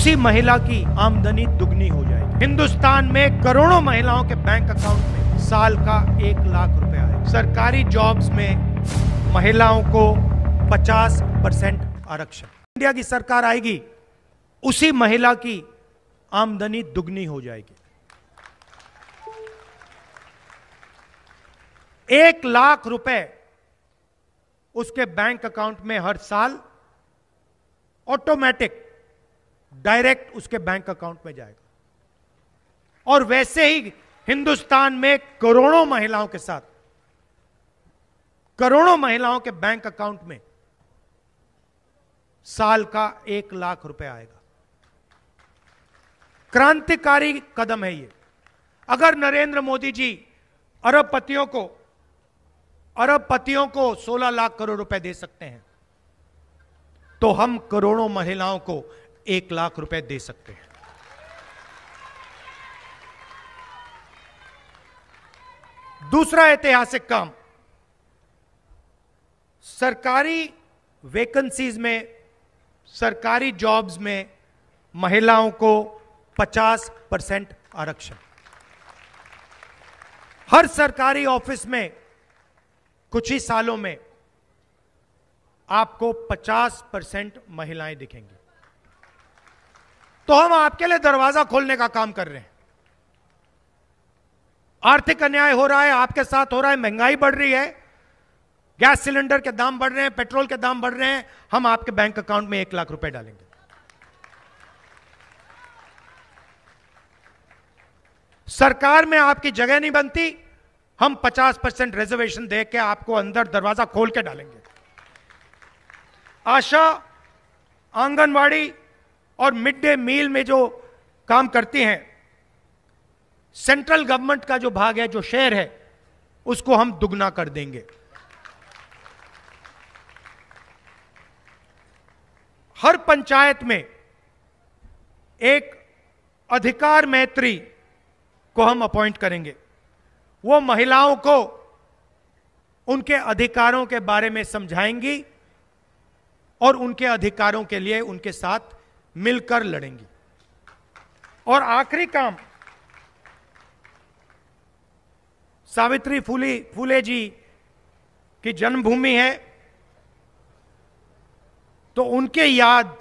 उसी महिला की आमदनी दुगनी हो जाएगी हिंदुस्तान में करोड़ों महिलाओं के बैंक अकाउंट में साल का एक लाख रुपया है सरकारी जॉब्स में महिलाओं को 50 परसेंट आरक्षण इंडिया की सरकार आएगी उसी महिला की आमदनी दुगनी हो जाएगी एक लाख रुपए उसके बैंक अकाउंट में हर साल ऑटोमेटिक डायरेक्ट उसके बैंक अकाउंट में जाएगा और वैसे ही हिंदुस्तान में करोड़ों महिलाओं के साथ करोड़ों महिलाओं के बैंक अकाउंट में साल का एक लाख रुपए आएगा क्रांतिकारी कदम है ये अगर नरेंद्र मोदी जी अरबपतियों को अरबपतियों को 16 लाख करोड़ रुपए दे सकते हैं तो हम करोड़ों महिलाओं को एक लाख रुपए दे सकते हैं दूसरा ऐतिहासिक काम सरकारी वैकेंसीज में सरकारी जॉब्स में महिलाओं को 50 परसेंट आरक्षण हर सरकारी ऑफिस में कुछ ही सालों में आपको 50 परसेंट महिलाएं दिखेंगी तो हम आपके लिए दरवाजा खोलने का काम कर रहे हैं आर्थिक अन्याय हो रहा है आपके साथ हो रहा है महंगाई बढ़ रही है गैस सिलेंडर के दाम बढ़ रहे हैं पेट्रोल के दाम बढ़ रहे हैं हम आपके बैंक अकाउंट में एक लाख रुपए डालेंगे सरकार में आपकी जगह नहीं बनती हम 50 परसेंट रिजर्वेशन दे के आपको अंदर दरवाजा खोल के डालेंगे आशा आंगनवाड़ी और मिड डे मील में जो काम करते हैं सेंट्रल गवर्नमेंट का जो भाग है जो शेयर है उसको हम दुगना कर देंगे हर पंचायत में एक अधिकार मैत्री को हम अपॉइंट करेंगे वो महिलाओं को उनके अधिकारों के बारे में समझाएंगी और उनके अधिकारों के लिए उनके साथ मिलकर लड़ेंगी और आखिरी काम सावित्री फूले फूले जी की जन्मभूमि है तो उनके याद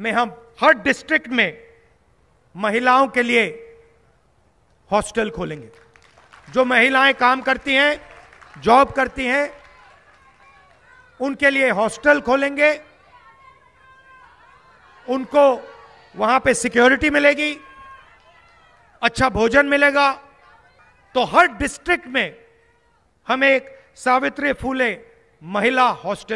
में हम हर डिस्ट्रिक्ट में महिलाओं के लिए हॉस्टल खोलेंगे जो महिलाएं काम करती हैं जॉब करती हैं उनके लिए हॉस्टल खोलेंगे उनको वहां पे सिक्योरिटी मिलेगी अच्छा भोजन मिलेगा तो हर डिस्ट्रिक्ट में हम एक सावित्री फूले महिला हॉस्टल